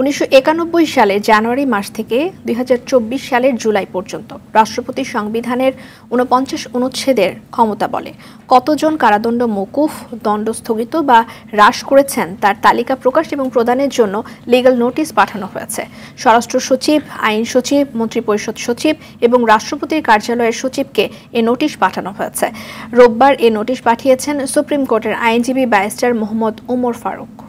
উনিশশো সালে জানুয়ারি মাস থেকে দুই সালের জুলাই পর্যন্ত রাষ্ট্রপতি সংবিধানের উনপঞ্চাশ অনুচ্ছেদের ক্ষমতা বলে কতজন কারাদণ্ড মকুফ দণ্ড স্থগিত বা হ্রাস করেছেন তার তালিকা প্রকাশ এবং প্রদানের জন্য লিগাল নোটিশ পাঠানো হয়েছে স্বরাষ্ট্র সচিব আইন সচিব মন্ত্রিপরিষদ সচিব এবং রাষ্ট্রপতির কার্যালয়ের সচিবকে এ নোটিশ পাঠানো হয়েছে রোববার এ নোটিশ পাঠিয়েছেন সুপ্রিম কোর্টের আইনজীবী ব্যারিস্টার মোহাম্মদ ওমর ফারুক